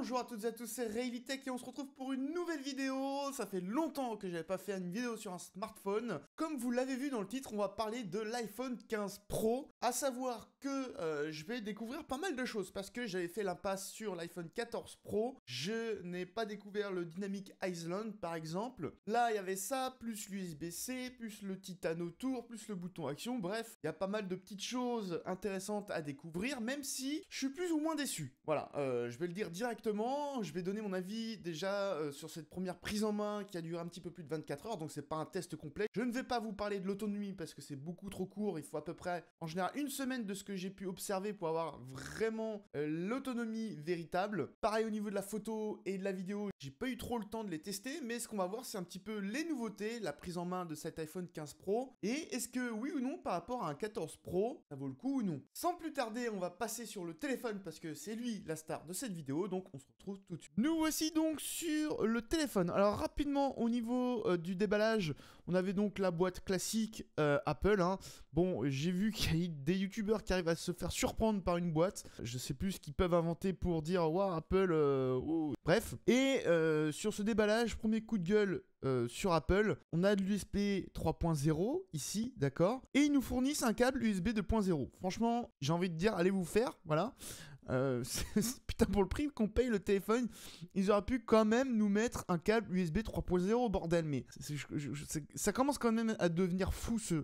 Bonjour à toutes et à tous, c'est Realitech et on se retrouve pour une nouvelle vidéo. Ça fait longtemps que j'avais pas fait une vidéo sur un smartphone. Comme vous l'avez vu dans le titre, on va parler de l'iPhone 15 Pro, à savoir que euh, je vais découvrir pas mal de choses parce que j'avais fait l'impasse sur l'iPhone 14 Pro. Je n'ai pas découvert le Dynamic Island par exemple. Là, il y avait ça, plus l'USB-C, plus le Titano Tour, plus le bouton action. Bref, il y a pas mal de petites choses intéressantes à découvrir, même si je suis plus ou moins déçu. Voilà, euh, je vais le dire directement. Je vais donner mon avis déjà euh, sur cette première prise en main qui a duré un petit peu plus de 24 heures, donc c'est pas un test complet. Je ne vais pas vous parler de l'autonomie parce que c'est beaucoup trop court. Il faut à peu près en général une semaine de ce j'ai pu observer pour avoir vraiment euh, l'autonomie véritable. Pareil au niveau de la photo et de la vidéo, j'ai pas eu trop le temps de les tester, mais ce qu'on va voir, c'est un petit peu les nouveautés, la prise en main de cet iPhone 15 Pro, et est-ce que oui ou non, par rapport à un 14 Pro, ça vaut le coup ou non. Sans plus tarder, on va passer sur le téléphone parce que c'est lui la star de cette vidéo, donc on se retrouve tout de suite. Nous voici donc sur le téléphone. Alors rapidement, au niveau euh, du déballage, on avait donc la boîte classique euh, Apple. Hein. Bon, j'ai vu qu'il y a des youtubeurs qui arrivent à se faire surprendre par une boîte. Je sais plus ce qu'ils peuvent inventer pour dire Waouh, Apple. Euh, oh. Bref. Et euh, sur ce déballage, premier coup de gueule sur Apple, on a de l'USB 3.0 ici, d'accord Et ils nous fournissent un câble USB 2.0. Franchement, j'ai envie de dire, allez vous faire, voilà. Euh, putain, pour le prix qu'on paye le téléphone, ils auraient pu quand même nous mettre un câble USB 3.0, bordel. Mais ça commence quand même à devenir fou, ce,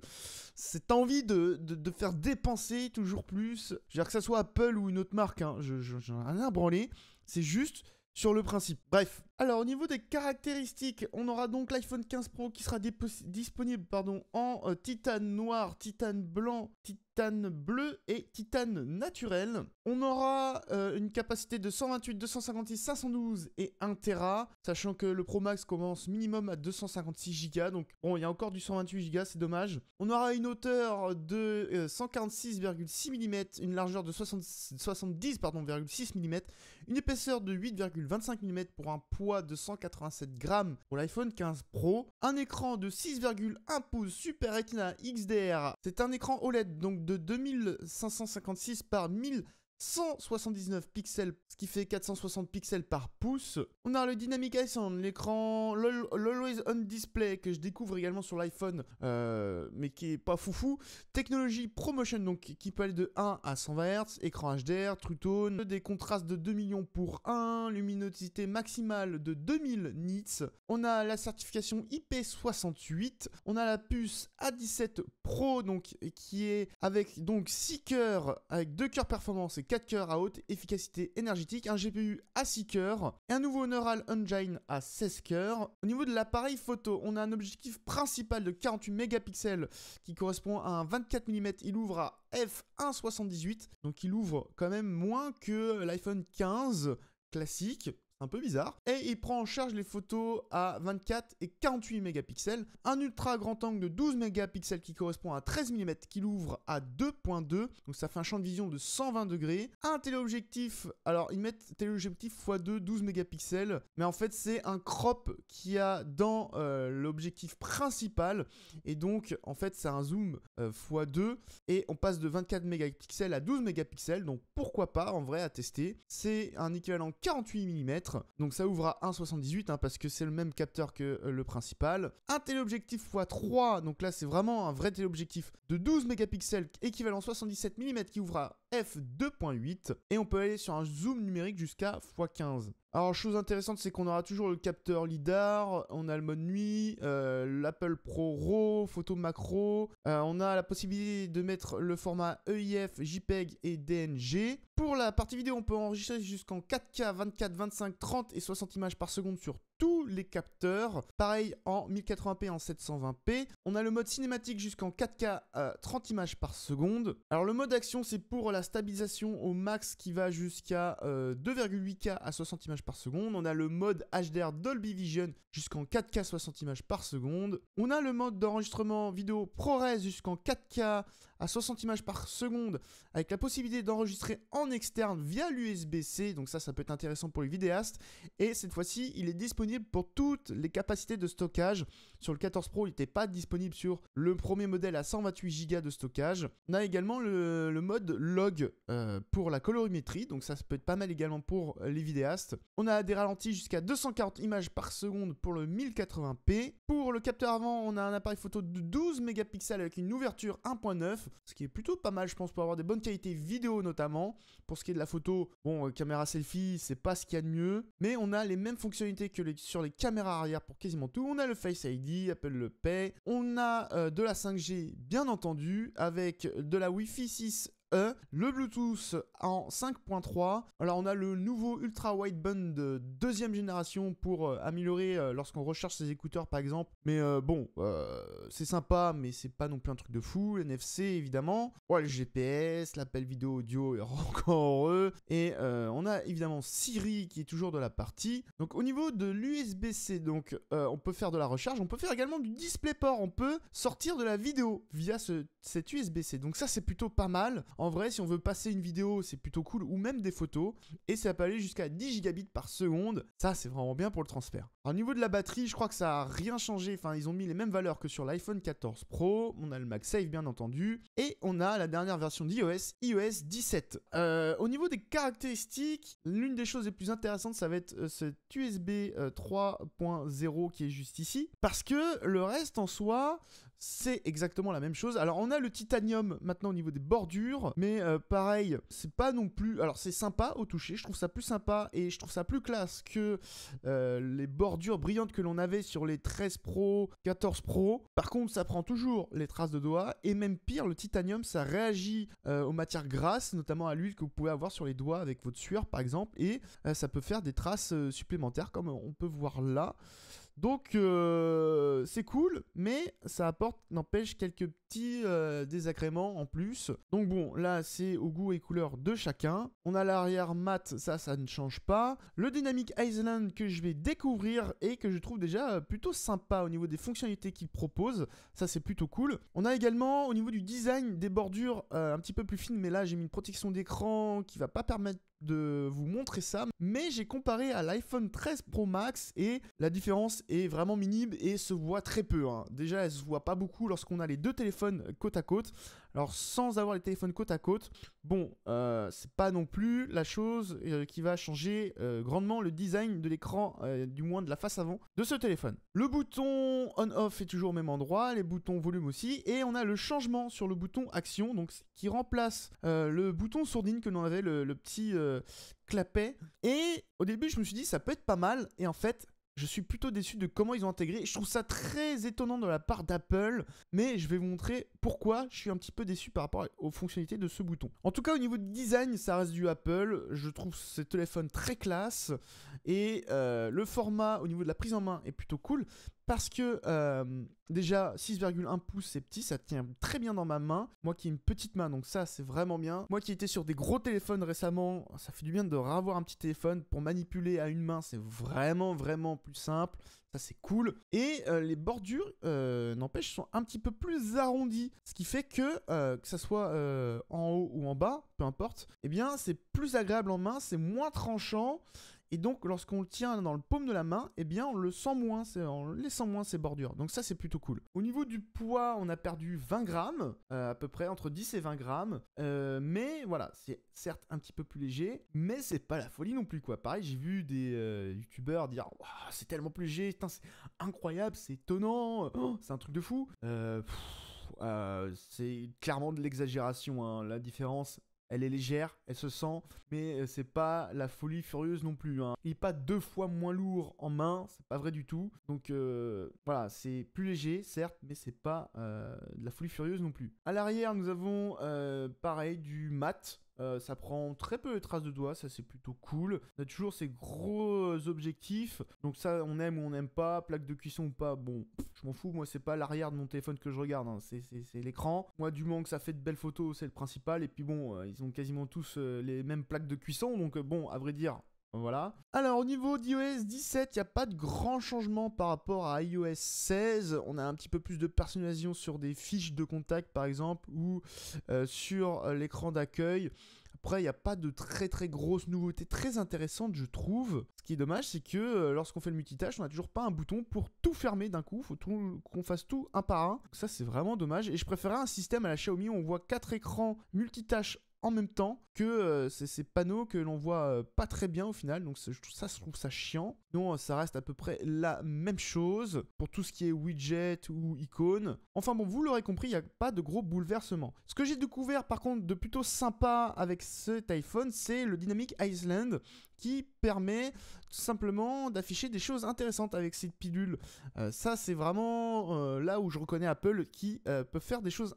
cette envie de, faire dépenser toujours plus. Je veux dire, que ça soit Apple ou une autre marque, hein, j'en ai rien à branler. C'est juste sur le principe. Bref, alors au niveau des caractéristiques, on aura donc l'iPhone 15 Pro qui sera disponible pardon, en euh, titane noir, titane blanc, titane bleu et titane naturel. On aura euh, une capacité de 128, 256, 512 et 1 Tera, sachant que le Pro Max commence minimum à 256 Go, donc bon, il y a encore du 128 Go, c'est dommage. On aura une hauteur de 146,6 euh, mm, une largeur de 70,6 mm, une épaisseur de 8,25 mm pour un point de 187 grammes pour l'iPhone 15 Pro, un écran de 6,1 pouces Super Retina XDR. C'est un écran OLED donc de 2556 par 1000 179 pixels, ce qui fait 460 pixels par pouce. On a le Dynamic Island, l'écran l'Always On Display que je découvre également sur l'iPhone, euh, mais qui est pas foufou. Technologie ProMotion, donc qui peut aller de 1 à 120 Hz, écran HDR, True Tone, des contrastes de 2 millions pour 1, luminosité maximale de 2000 nits. On a la certification IP68, on a la puce A17 Pro, donc qui est avec donc 6 cœurs, avec 2 cœurs performance et 4 4 cœurs à haute efficacité énergétique, un GPU à 6 cœurs et un nouveau Neural Engine à 16 cœurs. Au niveau de l'appareil photo, on a un objectif principal de 48 mégapixels qui correspond à un 24 mm. Il ouvre à f1.78, donc il ouvre quand même moins que l'iPhone 15 classique un peu bizarre. Et il prend en charge les photos à 24 et 48 mégapixels. Un ultra grand angle de 12 mégapixels qui correspond à 13 mm qui l'ouvre à 2.2. Donc ça fait un champ de vision de 120 degrés. Un téléobjectif, alors ils mettent téléobjectif x2 12 mégapixels. Mais en fait c'est un crop qui a dans euh, l'objectif principal. Et donc en fait c'est un zoom euh, x2. Et on passe de 24 mégapixels à 12 mégapixels. Donc pourquoi pas en vrai à tester. C'est un équivalent 48 mm. Donc ça ouvre à 1,78 hein, parce que c'est le même capteur que euh, le principal. Un téléobjectif x3, donc là c'est vraiment un vrai téléobjectif de 12 mégapixels équivalent 77 mm qui ouvre f2.8 et on peut aller sur un zoom numérique jusqu'à x15. Alors, chose intéressante, c'est qu'on aura toujours le capteur LIDAR, on a le mode nuit, euh, l'Apple Pro RAW, photo macro, euh, on a la possibilité de mettre le format EIF, JPEG et DNG. Pour la partie vidéo, on peut enregistrer jusqu'en 4K, 24, 25, 30 et 60 images par seconde sur tous les capteurs. Pareil en 1080p, en 720p. On a le mode cinématique jusqu'en 4K à 30 images par seconde. Alors le mode action, c'est pour la stabilisation au max qui va jusqu'à 2,8K euh, à 60 images par seconde. On a le mode HDR Dolby Vision jusqu'en 4K 60 images par seconde. On a le mode d'enregistrement vidéo ProRes jusqu'en 4K à 60 images par seconde avec la possibilité d'enregistrer en externe via l'USB-C, donc ça ça peut être intéressant pour les vidéastes, et cette fois-ci il est disponible pour toutes les capacités de stockage. Sur le 14 Pro il n'était pas disponible sur le premier modèle à 128 Go de stockage. On a également le, mode log euh, pour la colorimétrie, donc ça, ça peut être pas mal également pour les vidéastes. On a des ralentis jusqu'à 240 images par seconde pour le 1080p. Pour le capteur avant on a un appareil photo de 12 mégapixels avec une ouverture 1.9 ce qui est plutôt pas mal, je pense, pour avoir des bonnes qualités vidéo notamment. Pour ce qui est de la photo, bon, euh, caméra selfie, c'est pas ce qu'il y a de mieux, mais on a les mêmes fonctionnalités que sur les caméras arrière pour quasiment tout. On a le Face ID, Apple le Pay, on a euh, de la 5G, bien entendu, avec de la Wi-Fi 6 euh, le Bluetooth en 5.3. Alors on a le nouveau ultra wideband de deuxième génération pour euh, améliorer euh, lorsqu'on recherche ses écouteurs par exemple. Mais bon, c'est sympa, mais c'est pas non plus un truc de fou. NFC évidemment. Ouais, le GPS, l'appel vidéo audio est encore heureux. Et on a évidemment Siri qui est toujours de la partie. Donc au niveau de l'USB-C, donc on peut faire de la recharge, on peut faire également du DisplayPort, on peut sortir de la vidéo via cet USB-C. Donc ça c'est plutôt pas mal. En vrai, si on veut passer une vidéo, c'est plutôt cool, ou même des photos, et ça peut aller jusqu'à 10 gigabits par seconde. Ça, c'est vraiment bien pour le transfert. Au niveau de la batterie, je crois que ça a rien changé. Enfin, ils ont mis les mêmes valeurs que sur l'iPhone 14 Pro. On a le MagSafe, bien entendu. Et on a la dernière version d'iOS, iOS 17. Euh, au niveau des caractéristiques, l'une des choses les plus intéressantes, ça va être euh, cette USB 3.0 euh, qui est juste ici. Parce que le reste, en soi, c'est exactement la même chose. Alors on a le titanium maintenant au niveau des bordures, mais euh, pareil, c'est pas non plus... Alors c'est sympa au toucher, je trouve ça plus sympa et je trouve ça plus classe que euh, les bordures brillantes que l'on avait sur les 13 Pro, 14 Pro. Par contre, ça prend toujours les traces de doigts et même pire, le titanium, ça réagit euh, aux matières grasses, notamment à l'huile que vous pouvez avoir sur les doigts avec votre sueur par exemple, et ça peut faire des traces supplémentaires comme on peut voir là. Donc euh, c'est cool, mais ça apporte, n'empêche, quelques petits euh, désagréments en plus. Donc bon, là c'est au goût et couleur de chacun. On a l'arrière mat, ça, ça ne change pas. Le Dynamic Island que je vais découvrir et que je trouve déjà euh, plutôt sympa au niveau des fonctionnalités qu'il propose. Ça c'est plutôt cool. On a également au niveau du design des bordures un petit peu plus fines, mais là j'ai mis une protection d'écran qui va pas permettre de vous montrer ça, mais j'ai comparé à l'iPhone 13 Pro Max et la différence est vraiment minime et se voit très peu. Hein. Déjà, elle se voit pas beaucoup lorsqu'on a les deux téléphones côte à côte. Alors sans avoir les téléphones côte à côte, bon, euh, c'est pas non plus la chose euh, qui va changer euh, grandement le design de l'écran, du moins de la face avant de ce téléphone. Le bouton on/off est toujours au même endroit, les boutons volume aussi, et on a le changement sur le bouton action, donc qui remplace le bouton sourdine que l'on avait le petit clapet. Et au début, je me suis dit ça peut être pas mal, et en fait, je suis plutôt déçu de comment ils ont intégré. Je trouve ça très étonnant de la part d'Apple, mais je vais vous montrer pourquoi je suis un petit peu déçu par rapport aux fonctionnalités de ce bouton. En tout cas, au niveau de design, ça reste du Apple. Je trouve ce téléphone très classe et euh, le format au niveau de la prise en main est plutôt cool parce que euh, déjà 6,1 pouces c'est petit, ça tient très bien dans ma main. Moi qui ai une petite main, donc ça c'est vraiment bien. Moi qui étais sur des gros téléphones récemment, ça fait du bien de ravoir un petit téléphone pour manipuler à une main, c'est vraiment vraiment plus simple. Ça c'est cool. Et euh, les bordures, euh, n'empêche, sont un petit peu plus arrondies, ce qui fait que que ça soit en haut ou en bas, peu importe, eh bien c'est plus agréable en main, c'est moins tranchant et donc, lorsqu'on le tient dans le paume de la main, eh bien, on le sent moins, on laissant moins ses bordures. Donc ça, c'est plutôt cool. Au niveau du poids, on a perdu 20 grammes, euh, à peu près entre 10 et 20 grammes. Euh, mais voilà, c'est certes un petit peu plus léger, mais c'est pas la folie non plus, quoi. Pareil, j'ai vu des euh, youtubeurs dire c'est tellement plus léger, c'est incroyable, c'est étonnant, oh, c'est un truc de fou. c'est clairement de l'exagération, hein, la différence elle est légère, elle se sent, mais euh, c'est pas la folie furieuse non plus. Hein. Il n'est pas deux fois moins lourd en main, c'est pas vrai du tout. Donc euh, voilà, c'est plus léger, certes, mais c'est pas euh, de la folie furieuse non plus. À l'arrière, nous avons pareil du mat. Euh, ça prend très peu de traces de doigts, ça c'est plutôt cool. On a toujours ces gros objectifs, donc ça on aime ou on n'aime pas, plaque de cuisson ou pas, bon, je m'en fous, moi c'est pas l'arrière de mon téléphone que je regarde, hein. c'est l'écran. Moi du moins que ça fait de belles photos, c'est le principal, et puis bon, euh, ils ont quasiment tous euh, les mêmes plaques de cuisson, donc bon, à vrai dire, voilà. Alors au niveau d'iOS 17, il n'y a pas de grand changement par rapport à iOS 16. On a un petit peu plus de personnalisation sur des fiches de contact par exemple ou euh, sur euh, l'écran d'accueil. Après, il n'y a pas de très très grosses nouveautés très intéressantes, je trouve. Ce qui est dommage, c'est que euh, lorsqu'on fait le multitâche, on n'a toujours pas un bouton pour tout fermer d'un coup. Faut qu'on fasse tout un par un. ça, c'est vraiment dommage. Et je préférais un système à la Xiaomi où on voit quatre écrans multitâche en même temps que euh, ces, panneaux que l'on voit euh, pas très bien au final. Donc ça, se trouve ça chiant. Non, euh, ça reste à peu près la même chose pour tout ce qui est widget ou icône. Enfin bon, vous l'aurez compris, il n'y a pas de gros bouleversements. Ce que j'ai découvert par contre de plutôt sympa avec cet iPhone, c'est le Dynamic Island qui permet tout simplement d'afficher des choses intéressantes avec cette pilule. Euh, ça, c'est vraiment euh, là où je reconnais Apple qui euh, peut faire des choses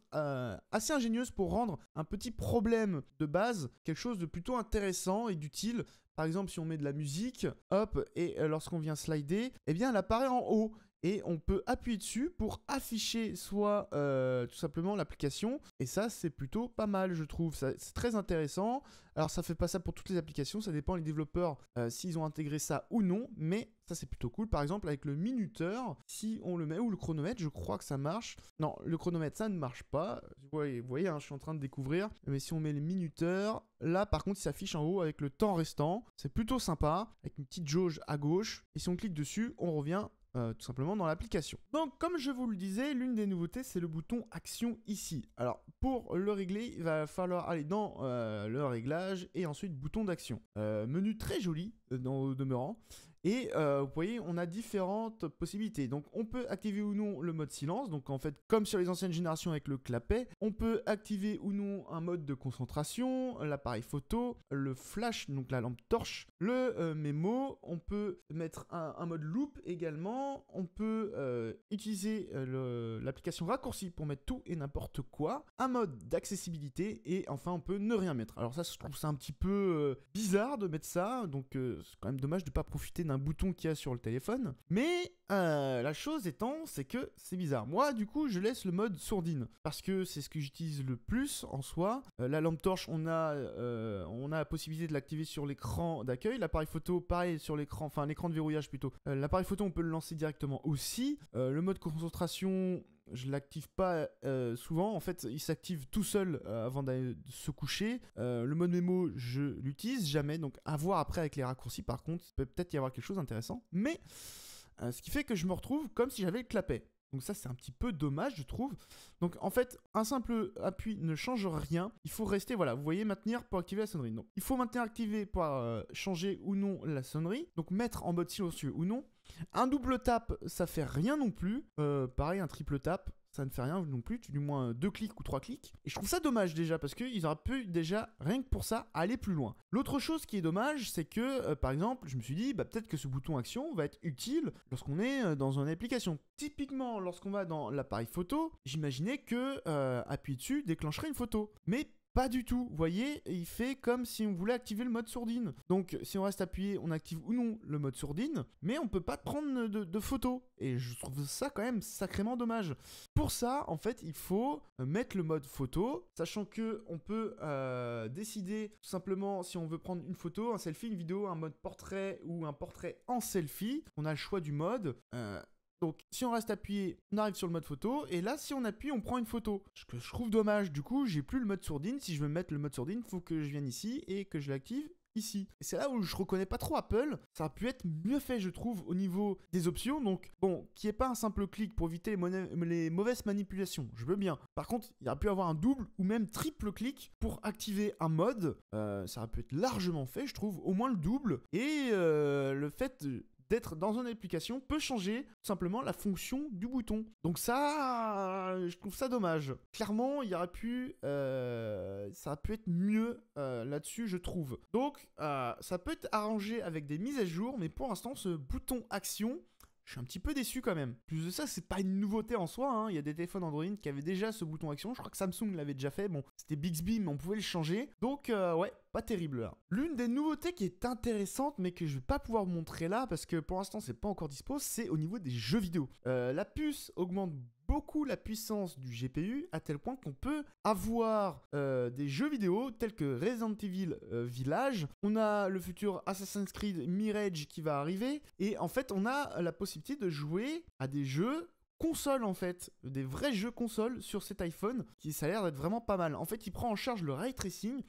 assez ingénieuses pour rendre un petit problème de base quelque chose de plutôt intéressant et d'utile. Par exemple, si on met de la musique, hop, et lorsqu'on vient slider, eh bien, elle apparaît en haut et on peut appuyer dessus pour afficher soit euh, tout simplement l'application et ça c'est plutôt pas mal je trouve c'est très intéressant alors ça fait pas ça pour toutes les applications ça dépend les développeurs euh, s'ils ont intégré ça ou non mais ça c'est plutôt cool par exemple avec le minuteur si on le met ou le chronomètre je crois que ça marche non le chronomètre ça ne marche pas vous voyez, hein, je suis en train de découvrir mais si on met le minuteur là par contre il s'affiche en haut avec le temps restant c'est plutôt sympa avec une petite jauge à gauche et si on clique dessus on revient euh, tout simplement dans l'application. Donc comme je vous le disais, l'une des nouveautés c'est le bouton action ici. Alors pour le régler, il va falloir aller dans euh, le réglage et ensuite bouton d'action. Euh, menu très joli dans au demeurant. Et euh, vous voyez, on a différentes possibilités. Donc on peut activer ou non le mode silence. Donc en fait, comme sur les anciennes générations avec le clapet, on peut activer ou non un mode de concentration, l'appareil photo, le flash, donc la lampe torche, le euh, mémo. On peut mettre un, mode loop également. On peut euh, utiliser l'application raccourci pour mettre tout et n'importe quoi. Un mode d'accessibilité et enfin on peut ne rien mettre. Alors ça, je trouve ça un petit peu bizarre de mettre ça. Donc c'est quand même dommage de ne pas profiter un bouton qu'il y a sur le téléphone. Mais euh, la chose étant, c'est que c'est bizarre. Moi, du coup, je laisse le mode sourdine parce que c'est ce que j'utilise le plus en soi. Euh, la lampe torche, on a, euh, on a la possibilité de l'activer sur l'écran d'accueil. L'appareil photo, pareil sur l'écran, enfin l'écran de verrouillage plutôt. l'appareil photo, on peut le lancer directement aussi. le mode concentration, je l'active pas euh, souvent. En fait, il s'active tout seul euh, avant de se coucher. Euh, le mode mémo, je l'utilise jamais. Donc, à voir après avec les raccourcis. Par contre, peut peut-être y avoir quelque chose d'intéressant. Mais ce qui fait que je me retrouve comme si j'avais le clapet. Donc ça c'est un petit peu dommage je trouve. Donc en fait un simple appui ne change rien. Il faut rester voilà vous voyez maintenir pour activer la sonnerie. Donc Il faut maintenir activer pour changer ou non la sonnerie. Donc mettre en mode silencieux ou non. Un double tap, ça fait rien non plus. Euh, pareil, un triple tap, ça ne fait rien non plus, tu du moins euh, deux clics ou trois clics. Et je trouve ça dommage déjà parce qu'ils auraient pu déjà, rien que pour ça, aller plus loin. L'autre chose qui est dommage, c'est que euh, par exemple, je me suis dit, bah, peut-être que ce bouton action va être utile lorsqu'on est dans une application. Typiquement, lorsqu'on va dans l'appareil photo, j'imaginais que appuyer dessus déclencherait une photo. Mais pas du tout, vous voyez, il fait comme si on voulait activer le mode sourdine. Donc si on reste appuyé, on active ou non le mode sourdine, mais on peut pas prendre de, photo. photos. Et je trouve ça quand même sacrément dommage. Pour ça, en fait, il faut euh, mettre le mode photo, sachant que on peut euh, décider simplement si on veut prendre une photo, un selfie, une vidéo, un mode portrait ou un portrait en selfie. On a le choix du mode. Euh, donc si on reste appuyé, on arrive sur le mode photo, et là si on appuie, on prend une photo. Ce que je trouve dommage, du coup j'ai plus le mode sourdine, si je veux mettre le mode sourdine, faut que je vienne ici et que je l'active ici. Et c'est là où je reconnais pas trop Apple, ça a pu être mieux fait je trouve au niveau des options, donc bon, qu'il n'y ait pas un simple clic pour éviter les, mauvaises manipulations, je veux bien. Par contre, il aurait pu avoir un double ou même triple clic pour activer un mode, euh, ça aurait pu être largement fait je trouve, au moins le double, et euh, le fait d'être dans une application peut changer tout simplement la fonction du bouton. Donc ça, je trouve ça dommage. Clairement, il y aurait pu, euh, ça aurait pu être mieux euh, là-dessus, je trouve. Donc euh, ça peut être arrangé avec des mises à jour, mais pour l'instant, ce bouton action, je suis un petit peu déçu quand même. Plus de ça, c'est pas une nouveauté en soi. Hein. Il y a des téléphones Android qui avaient déjà ce bouton action. Je crois que Samsung l'avait déjà fait. Bon, c'était Bixby, mais on pouvait le changer. Donc, euh, ouais, pas terrible L'une des nouveautés qui est intéressante, mais que je vais pas pouvoir montrer là parce que pour l'instant c'est pas encore dispo, c'est au niveau des jeux vidéo. Euh, la puce augmente la puissance du GPU à tel point qu'on peut avoir euh, des jeux vidéo tels que Resident Evil euh, Village, on a le futur Assassin's Creed Mirage qui va arriver, et en fait on a la possibilité de jouer à des jeux console en fait, des vrais jeux console sur cet iPhone qui ça a l'air d'être vraiment pas mal. En fait, il prend en charge le ray tracing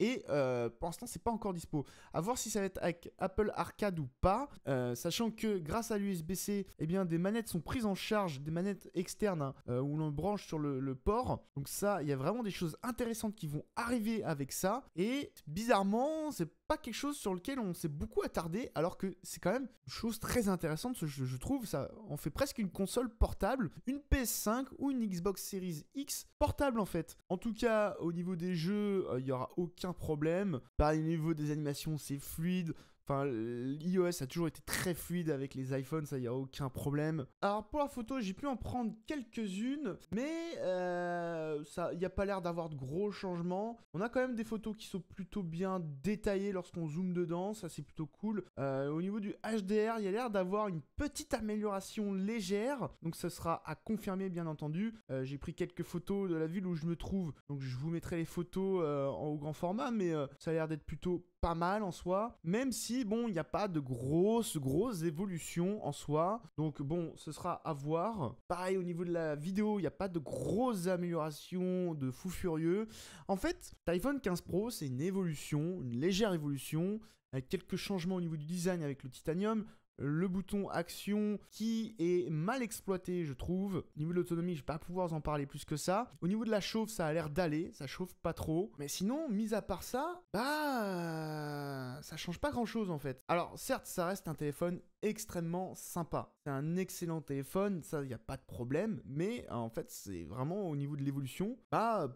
et euh, pour l'instant, c'est pas encore dispo. À voir si ça va être avec Apple Arcade ou pas. Euh, sachant que grâce à l'USB-C, eh bien, des manettes sont prises en charge, des manettes externes hein, euh, où l'on branche sur le, port. Donc ça, il y a vraiment des choses intéressantes qui vont arriver avec ça. Et bizarrement, c'est pas quelque chose sur lequel on s'est beaucoup attardé, alors que c'est quand même une chose très intéressante, je, je trouve. Ça fait presque une console portable, une PS5 ou une Xbox Series X portable en fait. En tout cas, au niveau des jeux, euh, il y n'y aura aucun problème. par le niveau des animations, c'est fluide. Enfin, l'iOS a toujours été très fluide avec les iPhones, ça y a aucun problème. Alors pour la photo, j'ai pu en prendre quelques-unes, mais euh, ça, il n'y a pas l'air d'avoir de gros changements. On a quand même des photos qui sont plutôt bien détaillées lorsqu'on zoome dedans, ça c'est plutôt cool. Euh, au niveau du HDR, il y a l'air d'avoir une petite amélioration légère, donc ça sera à confirmer bien entendu. Euh, j'ai pris quelques photos de la ville où je me trouve, donc je vous mettrai les photos en au grand format, mais ça a l'air d'être plutôt pas mal en soi, même si bon, il n'y a pas de grosses, grosses évolutions en soi. Donc bon, ce sera à voir. Pareil au niveau de la vidéo, il n'y a pas de grosses améliorations de fou furieux. En fait, iphone 15 Pro, c'est une évolution, une légère évolution, avec quelques changements au niveau du design avec le titanium, le bouton action qui est mal exploité, je trouve. Au niveau de l'autonomie, je vais pas pouvoir en parler plus que ça. Au niveau de la chauffe, ça a l'air d'aller, ça chauffe pas trop. Mais sinon, mis à part ça, bah, ça change pas grand chose en fait. Alors, certes, ça reste un téléphone extrêmement sympa. C'est un excellent téléphone, ça, il n'y a pas de problème, mais en fait, c'est vraiment au niveau de l'évolution, bah,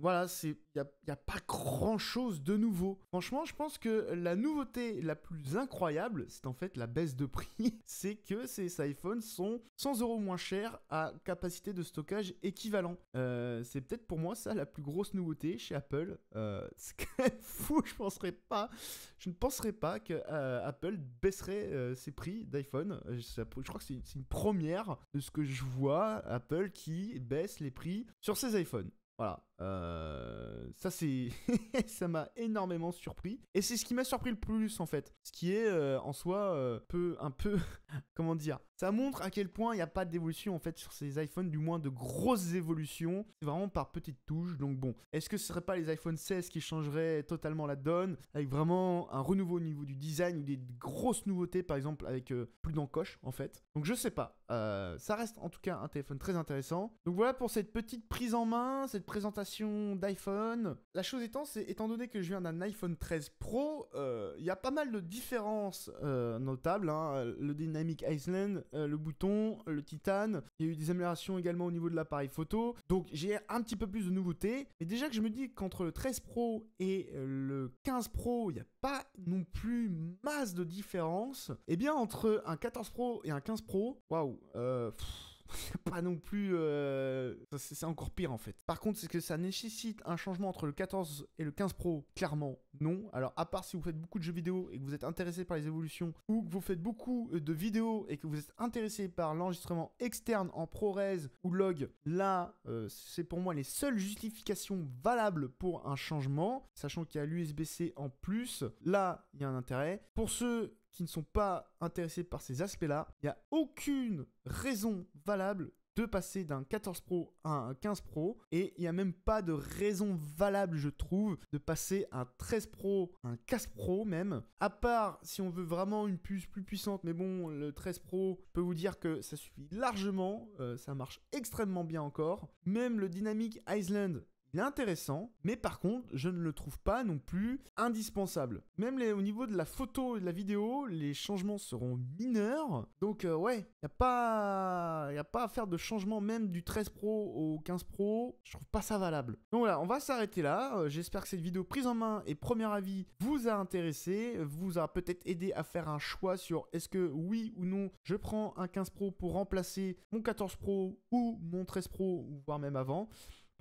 voilà, il n'y a, a pas grand-chose de nouveau. Franchement, je pense que la nouveauté la plus incroyable, c'est en fait la baisse de prix. c'est que ces iPhones sont 100 euros moins chers à capacité de stockage équivalent. Euh, c'est peut-être pour moi ça la plus grosse nouveauté chez Apple. Euh, c'est fou, je penserais pas. Je ne penserais pas que euh, Apple baisserait ses prix d'iPhone. Je, crois que c'est une, une première de ce que je vois, Apple qui baisse les prix sur ses iPhones. Voilà. Euh, ça, c'est. ça m'a énormément surpris. Et c'est ce qui m'a surpris le plus, en fait. Ce qui est, euh, en soi, euh, peu, un peu. comment dire ça montre à quel point il n'y a pas d'évolution en fait sur ces iPhones, du moins de grosses évolutions. vraiment par petites touches. Donc bon, est-ce que ce ne serait pas les iPhone 16 qui changeraient totalement la donne avec vraiment un renouveau au niveau du design ou des grosses nouveautés par exemple avec euh, plus d'encoches en fait Donc je sais pas. Euh, ça reste en tout cas un téléphone très intéressant. Donc voilà pour cette petite prise en main, cette présentation d'iPhone. La chose étant, c'est étant donné que je viens d'un iPhone 13 Pro, euh, il y a pas mal de différences notables. Hein. Le Dynamic Island euh, le bouton, le titane. Il y a eu des améliorations également au niveau de l'appareil photo. Donc j'ai un petit peu plus de nouveautés. Mais déjà que je me dis qu'entre le 13 Pro et euh, le 15 Pro, il n'y a pas non plus masse de différence. Eh bien entre un 14 Pro et un 15 Pro, waouh, euh, pas non plus. Euh, c'est encore pire en fait. Par contre, c'est que ça nécessite un changement entre le 14 et le 15 Pro Clairement, non. Alors, à part si vous faites beaucoup de jeux vidéo et que vous êtes intéressé par les évolutions, ou que vous faites beaucoup euh, de vidéos et que vous êtes intéressé par l'enregistrement externe en ProRes ou log, là, euh, c'est pour moi les seules justifications valables pour un changement, sachant qu'il y a l'USB-C en plus. Là, il y a un intérêt. Pour ceux qui ne sont pas intéressés par ces aspects-là, il n'y a aucune raison valable de passer d'un 14 Pro à un 15 Pro. Et il n'y a même pas de raison valable, je trouve, de passer un 13 Pro, un 15 Pro même. À part si on veut vraiment une puce plus puissante, mais bon, le 13 Pro, peut vous dire que ça suffit largement. Euh, ça marche extrêmement bien encore. Même le Dynamic Island, il intéressant, mais par contre, je ne le trouve pas non plus indispensable. Même au niveau de la photo et de la vidéo, les changements seront mineurs. Donc euh, ouais, il n'y a, pas, a pas à faire de changement même du 13 Pro au 15 Pro. Je trouve pas ça valable. Donc voilà, on va s'arrêter là. Euh, j'espère que cette vidéo prise en main et premier avis vous a intéressé, vous a peut-être aidé à faire un choix sur est-ce que oui ou non je prends un 15 Pro pour remplacer mon 14 Pro ou mon 13 Pro, voire même avant.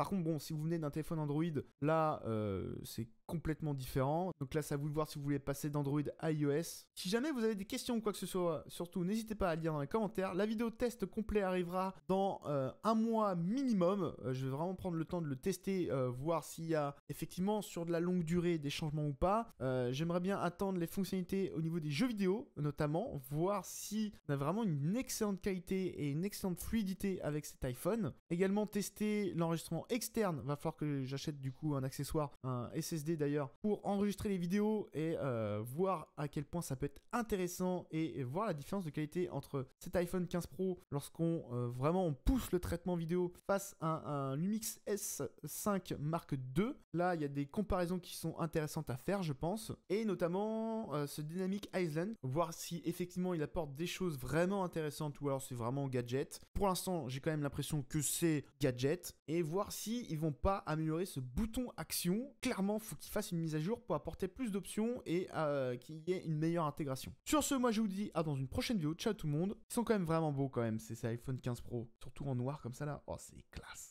Par contre, bon, si vous venez d'un téléphone Android, là, euh, c'est complètement différent. Donc là, ça à vous le voir si vous voulez passer d'Android à iOS. Si jamais vous avez des questions ou quoi que ce soit, surtout, n'hésitez pas à lire dans les commentaires. La vidéo test complet arrivera dans euh, un mois minimum. Euh, je vais vraiment prendre le temps de le tester, voir s'il y a effectivement sur de la longue durée des changements ou pas. J'aimerais bien attendre les fonctionnalités au niveau des jeux vidéo, notamment, voir si on a vraiment une excellente qualité et une excellente fluidité avec cet iPhone. Également tester l'enregistrement externe, va falloir que j'achète du coup un accessoire, un SSD d'ailleurs, pour enregistrer les vidéos et euh, voir à quel point ça peut être intéressant et, voir la différence de qualité entre cet iPhone 15 Pro lorsqu'on euh, vraiment on pousse le traitement vidéo face à un, Lumix S5 Mark 2, Là, il y a des comparaisons qui sont intéressantes à faire, je pense, et notamment euh, ce Dynamic Island, voir si effectivement il apporte des choses vraiment intéressantes ou alors c'est vraiment gadget. Pour l'instant, j'ai quand même l'impression que c'est gadget et voir si si ils vont pas améliorer ce bouton action, clairement, faut qu'ils fassent une mise à jour pour apporter plus d'options et euh, qu'il y ait une meilleure intégration. Sur ce, moi je vous dis à dans une prochaine vidéo. Ciao tout le monde. Ils sont quand même vraiment beaux quand même, ces iPhone 15 Pro, surtout en noir comme ça là. Oh, c'est classe.